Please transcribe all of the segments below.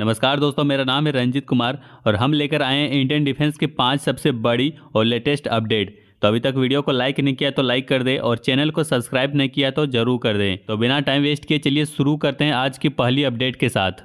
नमस्कार दोस्तों मेरा नाम है रंजीत कुमार और हम लेकर आए हैं इंडियन डिफेंस की पांच सबसे बड़ी और लेटेस्ट अपडेट तो अभी तक वीडियो को लाइक नहीं किया तो लाइक कर दे और चैनल को सब्सक्राइब नहीं किया तो जरूर कर दें तो बिना टाइम वेस्ट किए चलिए शुरू करते हैं आज की पहली अपडेट के साथ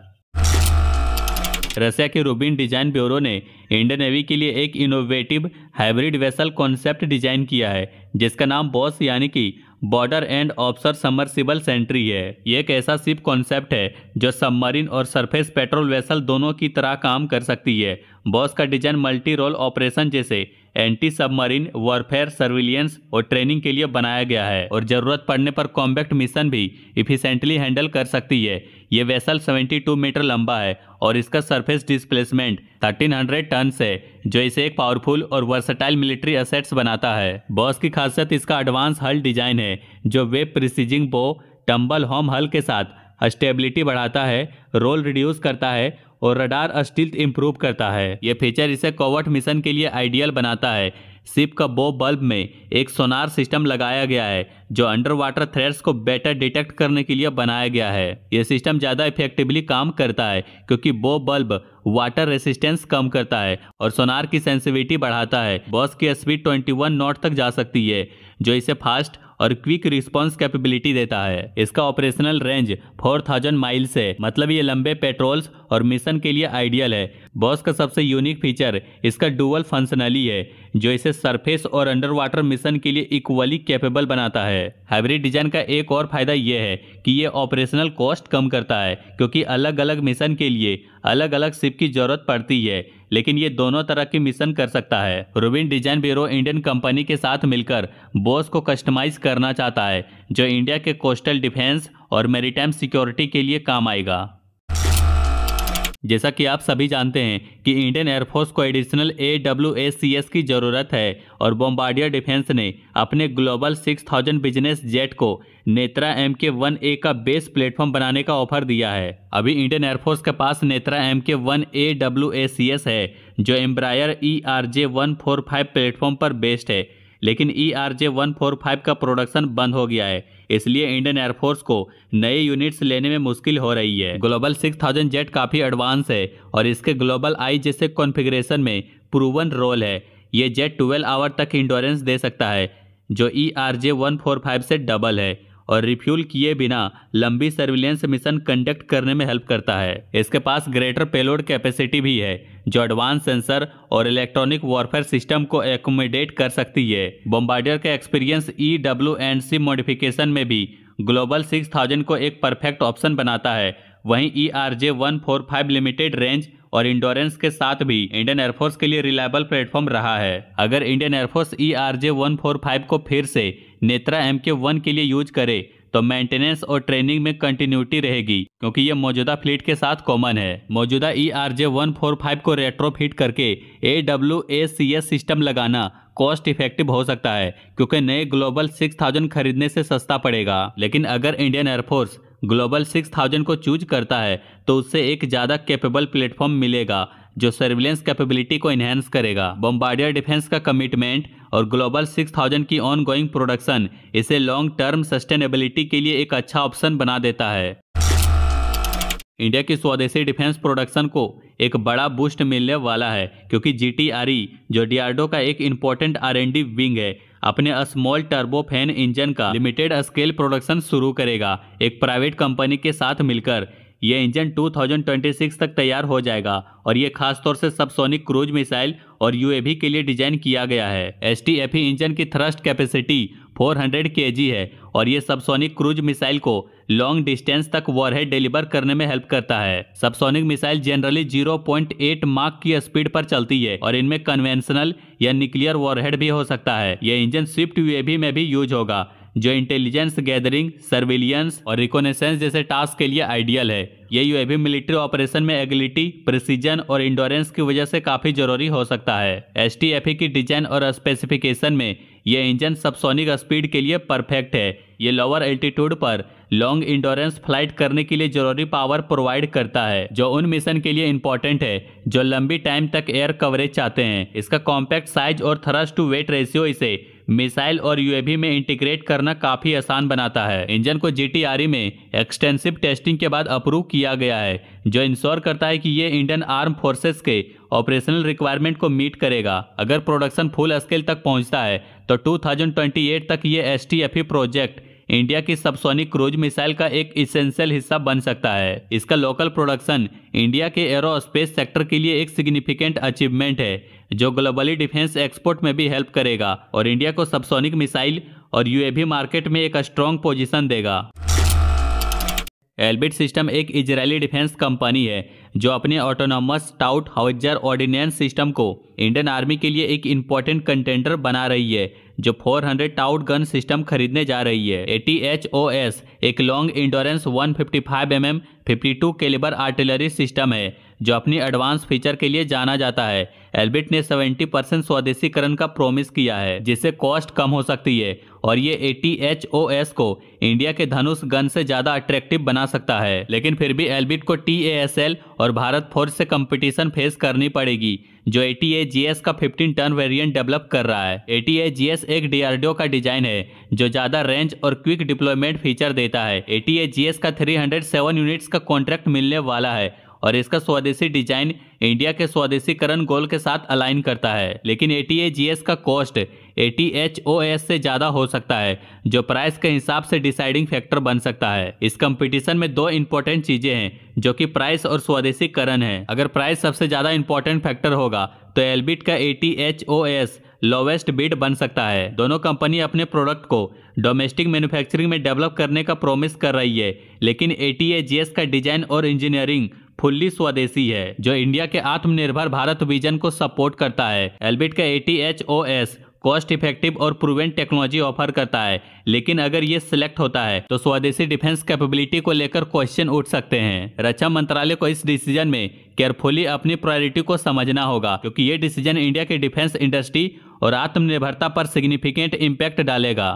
रसिया के रूबिन डिजाइन ब्यूरो ने इंडियन नेवी के लिए एक innovative hybrid vessel concept design किया है जिसका नाम बॉस यानी कि border and offshore submersible sentry है ये एक ऐसा सिप कॉन्सेप्ट है जो सबमरीन और सरफेस पेट्रोल वेसल दोनों की तरह काम कर सकती है बॉस का डिजाइन मल्टी रोल ऑपरेशन जैसे एंटी सबमरीन वॉरफेयर सर्विलियंस और ट्रेनिंग के लिए बनाया गया है और जरूरत पड़ने पर कॉम्बैक्ट मिशन भी इफिशेंटली हैंडल कर सकती है ये वेसल 72 मीटर लंबा है और इसका सरफेस डिस्प्लेसमेंट 1300 टन है जो इसे एक पावरफुल और वर्सटाइल मिलिट्री असेट्स बनाता है बॉस की खासियत इसका एडवांस हल डिजाइन है जो वेब प्रिसीजिंग बो टम्बल होम हल के साथ स्टेबिलिटी बढ़ाता है रोल रिड्यूस करता है और रडार स्टिल्थ इम्प्रूव करता है यह फीचर इसे कोवर्ट मिशन के लिए आइडियल बनाता है सिप का बो बल्ब में एक सोनार सिस्टम लगाया गया है जो अंडर वाटर थ्रेड्स को बेटर डिटेक्ट करने के लिए बनाया गया है यह सिस्टम ज़्यादा इफेक्टिवली काम करता है क्योंकि बो बल्ब वाटर रेसिस्टेंस कम करता है और सोनार की सेंसिविटी बढ़ाता है बॉस की स्पीड 21 नॉट तक जा सकती है जो इसे फास्ट और क्विक रिस्पॉन्स कैपेबिलिटी देता है इसका ऑपरेशनल रेंज 4000 माइल्स है मतलब ये लंबे पेट्रोल्स और मिशन के लिए आइडियल है बॉस का सबसे यूनिक फीचर इसका डुअल फंक्शनली है जो इसे सरफेस और अंडर वाटर मिशन के लिए इक्वली कैपेबल बनाता है हाइब्रिड डिजाइन का एक और फायदा यह है कि ये ऑपरेशनल कॉस्ट कम करता है क्योंकि अलग अलग मिशन के लिए अलग अलग शिप की जरूरत पड़ती है लेकिन ये दोनों तरह के मिशन कर सकता है Rubin design bureau Indian company के साथ मिलकर बोस को कस्टमाइज करना चाहता है जो इंडिया के कोस्टल डिफेंस और मेरीटाइम सिक्योरिटी के लिए काम आएगा जैसा कि आप सभी जानते हैं कि इंडियन एयरफोर्स को additional A W A C S की ज़रूरत है और बॉम्बार्डियर डिफेंस ने अपने global six thousand business jet को Netra M K one A का बेस प्लेटफॉर्म बनाने का ऑफर दिया है अभी इंडियन एयरफोर्स के पास Netra M K one A W A C S है जो Embraer E R J one four five platform पर बेस्ड है लेकिन E R J one four five का प्रोडक्शन बंद हो गया है इसलिए इंडियन एयरफोर्स को नए यूनिट्स लेने में मुश्किल हो रही है ग्लोबल सिक्स थाउजेंड जेट काफ़ी एडवांस है और इसके ग्लोबल आई जैसे कॉन्फ़िगरेशन में प्रूवन रोल है ये जेट ट्वेल्व आवर तक इंडोरेंस दे सकता है जो E R J one four five से डबल है और रिफ्यूल किए बिना लंबी सर्विलेंस मिशन कंडक्ट करने में हेल्प करता है इसके पास ग्रेटर पेलोड कैपेसिटी भी है जो एडवांस सेंसर और इलेक्ट्रॉनिक वॉरफेयर सिस्टम को एकोमोडेट कर सकती है बॉम्बार्डियर का experience E W and C modification में भी ग्लोबल सिक्स थाउजेंड को एक परफेक्ट ऑप्शन बनाता है वहीं E R J one four five limited range और इंडोरेंस के साथ भी इंडियन एयरफोर्स के लिए रिलायबल प्लेटफॉर्म रहा है अगर Indian air force E R J one four five को फिर से नेत्रा एम के वन के लिए यूज करे तो मेंटेनेंस और ट्रेनिंग में कंटिन्यूटी रहेगी क्योंकि ये मौजूदा फ्लीट के साथ कॉमन है मौजूदा E R J one four five को रेट्रोफिट करके A W A C S system लगाना कॉस्ट इफेक्टिव हो सकता है क्योंकि नए ग्लोबल सिक्स थाउजेंड खरीदने से सस्ता पड़ेगा लेकिन अगर Indian air force global six thousand को चूज करता है तो उससे एक ज़्यादा कैपेबल प्लेटफॉर्म मिलेगा जो सर्विलेंस कैपेबिलिटी को इन्हेंस करेगा बॉम्बार्डियर डिफेंस का कमिटमेंट और ग्लोबल सिक्स थाउजेंड की गोइंग प्रोडक्शन इसे लॉन्ग टर्म सस्टेनेबिलिटी के लिए एक अच्छा ऑप्शन बना देता है इंडिया की स्वदेशी डिफेंस प्रोडक्शन को एक बड़ा बूस्ट मिलने वाला है क्योंकि जी जो डियार्डो का एक इम्पोर्टेंट आर विंग है अपने स्मॉल टर्बो फैन इंजन का लिमिटेड स्केल प्रोडक्शन शुरू करेगा एक प्राइवेट कंपनी के साथ मिलकर यह इंजन 2026 तक तैयार हो जाएगा और ये खासतौर से सबसोनिक क्रूज मिसाइल और यूएवी के लिए डिजाइन किया गया है एस e इंजन की थ्रस्ट कैपेसिटी 400 हंड्रेड है और ये सबसोनिक क्रूज मिसाइल को लॉन्ग डिस्टेंस तक वॉरहेड डिलीवर करने में हेल्प करता है सबसोनिक मिसाइल जनरली 0.8 मार्क की स्पीड पर चलती है और इनमें कन्वेंशनल या न्यूक्लियर वॉरहेड भी हो सकता है यह इंजन स्विफ्ट यूएवी में भी यूज होगा जो इंटेलिजेंस गैदरिंग सर्विलियंस और रिकोनेसेंस जैसे टास्क के लिए आइडियल है ये यूएवी मिलिट्री ऑपरेशन में एबिलिटी प्रिसीजन और इंडोरेंस की वजह से काफी जरूरी हो सकता है एस e की डिजाइन और स्पेसिफिकेशन में यह इंजन सबसोनिक स्पीड के लिए परफेक्ट है ये लोअर एल्टीट्यूड पर लॉन्ग इंडोरेंस फ्लाइट करने के लिए जरूरी पावर प्रोवाइड करता है जो उन मिशन के लिए इंपॉर्टेंट है जो लंबी टाइम तक एयर कवरेज चाहते हैं इसका कॉम्पैक्ट साइज और थ्रस्ट टू वेट रेशियो इसे मिसाइल और यूएवी में इंटीग्रेट करना काफी आसान बनाता है इंजन को जी में एक्सटेंसिव टेस्टिंग के बाद अप्रूव किया गया है जो इंश्योर करता है कि ये इंडियन आर्म फोर्सेस के ऑपरेशनल रिक्वायरमेंट को मीट करेगा अगर प्रोडक्शन फुल स्केल तक पहुंचता है तो 2028 तक ये एस प्रोजेक्ट इंडिया की सबसोनिक क्रूज मिसाइल का एक इसेंशियल हिस्सा बन सकता है इसका लोकल प्रोडक्शन इंडिया के एरोस्पेस सेक्टर के लिए एक सिग्निफिकेंट अचीवमेंट है जो ग्लोबली डिफेंस एक्सपोर्ट में भी हेल्प करेगा और इंडिया को सबसोनिक मिसाइल और यूएवी मार्केट में एक स्ट्रॉन्ग पोजीशन देगा एलबिट सिस्टम एक इजरायली डिफेंस कंपनी है जो अपने autonomous towed howitzer ordnance system को इंडियन आर्मी के लिए एक इम्पोर्टेंट कंटेंटर बना रही है जो 400 टाउट गन सिस्टम खरीदने जा रही है ए एक long endurance 155 M fifty two calibre artillery system है जो अपनी एडवांस फीचर के लिए जाना जाता है एलबिट ने 70 परसेंट स्वदेशीकरण का प्रोमिस किया है जिससे कॉस्ट कम हो सकती है और ये ए को इंडिया के धनुष गन से ज्यादा अट्रैक्टिव बना सकता है लेकिन फिर भी एलबिट को टी और भारत फोर्स से कंपटीशन फेस करनी पड़ेगी जो ए टी का 15 टन वेरिएंट डेवलप कर रहा है ए टी एक डीआरडीओ का डिजाइन है जो ज्यादा रेंज और क्विक डिप्लॉयमेंट फीचर देता है ए टी का 307 यूनिट्स का कॉन्ट्रैक्ट मिलने वाला है और इसका स्वदेशी डिजाइन इंडिया के स्वदेशीकरण गोल के साथ अलाइन करता है लेकिन ए का कॉस्ट ए से ज़्यादा हो सकता है जो प्राइस के हिसाब से डिसाइडिंग फैक्टर बन सकता है इस कंपटीशन में दो इंपॉर्टेंट चीज़ें हैं जो कि प्राइस और स्वदेशीकरण है अगर प्राइस सबसे ज़्यादा इंपॉर्टेंट फैक्टर होगा तो एलबिट का ए लोवेस्ट बिड बन सकता है दोनों कंपनी अपने प्रोडक्ट को डोमेस्टिक मैन्युफैक्चरिंग में डेवलप करने का प्रोमिस कर रही है लेकिन ए का डिजाइन और इंजीनियरिंग फुल्ली स्वदेशी है जो इंडिया के आत्मनिर्भर भारत विजन को सपोर्ट करता है एलबिट का A T H O S cost effective और प्रूवेंट टेक्नोलॉजी ऑफर करता है लेकिन अगर ये सिलेक्ट होता है तो स्वदेशी डिफेंस कैपेबिलिटी को लेकर क्वेश्चन उठ सकते हैं रक्षा मंत्रालय को इस डिसीजन में केयरफुली अपनी प्रायोरिटी को समझना होगा क्योंकि ये डिसीजन इंडिया के डिफेंस इंडस्ट्री और आत्मनिर्भरता पर सिग्निफिकेंट इम्पैक्ट डालेगा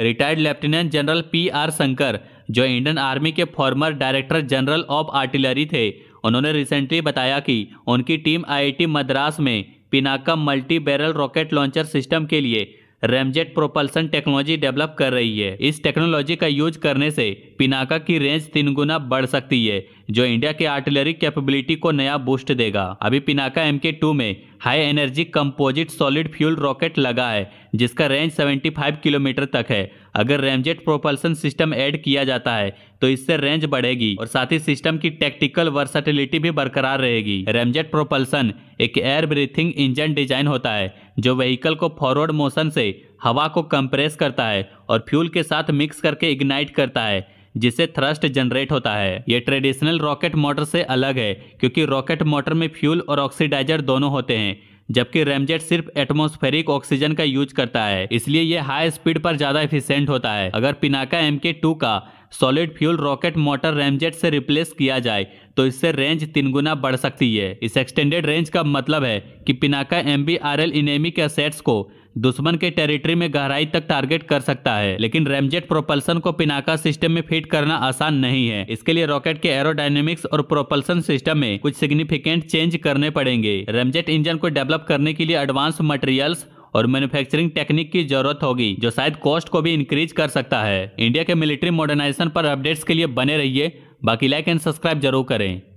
retired lieutenant general P R Shankar जो इंडियन आर्मी के former director general of artillery थे उन्होंने रिसेंटली बताया कि उनकी टीम आईआईटी मद्रास में Pinaka multi barrel rocket launcher system के लिए रेमजेट प्रोपल्सन टेक्नोलॉजी डेवलप कर रही है इस टेक्नोलॉजी का यूज करने से पिनाका की रेंज तीन गुना बढ़ सकती है जो इंडिया के आर्टिलरी कैपेबिलिटी को नया बूस्ट देगा अभी पिनाका एम के टू में high energy composite solid fuel rocket लगा है जिसका रेंज 75 किलोमीटर तक है अगर रेमजेट प्रोपल्सन सिस्टम ऐड किया जाता है तो इससे रेंज बढ़ेगी और साथ ही सिस्टम की टेक्टिकल वर्सटिलिटी भी बरकरार रहेगी रेमजेट प्रोपल्सन एक एयर ब्रीथिंग इंजन डिजाइन होता है जो व्हीकल को फॉरवर्ड मोशन से हवा को कंप्रेस करता है और फ्यूल के साथ मिक्स करके इग्नाइट करता है जिससे थ्रस्ट जनरेट होता है ये ट्रेडिशनल रॉकेट मोटर से अलग है क्योंकि रॉकेट मोटर में फ्यूल और ऑक्सीडाइजर दोनों होते हैं जबकि रेमजेट सिर्फ एटमॉस्फेरिक ऑक्सीजन का यूज करता है इसलिए यह हाई स्पीड पर ज़्यादा इफिशियंट होता है अगर पिनाका एम के टू का solid fuel rocket motor ramjet से रिप्लेस किया जाए तो इससे रेंज तीन गुना बढ़ सकती है इस एक्सटेंडेड रेंज का मतलब है कि Pinaka M B R L enemy के सेट्स को दुश्मन के टेरिटरी में गहराई तक टारगेट कर सकता है लेकिन रेमजेट प्रोपल्सन को पिनाका सिस्टम में फिट करना आसान नहीं है इसके लिए रॉकेट के एरोडाइनेमिक्स और प्रोपल्सन सिस्टम में कुछ सिग्निफिकेंट चेंज करने पड़ेंगे रेमजेट इंजन को डेवलप करने के लिए एडवांस मटेरियल्स और मैन्युफैक्चरिंग टेक्निक की जरूरत होगी जो शायद कॉस्ट को भी इंक्रीज कर सकता है इंडिया के मिलिट्री मॉडर्नाइजेशन पर अपडेट्स के लिए बने रहिए बाकी लाइक एंड सब्सक्राइब जरूर करें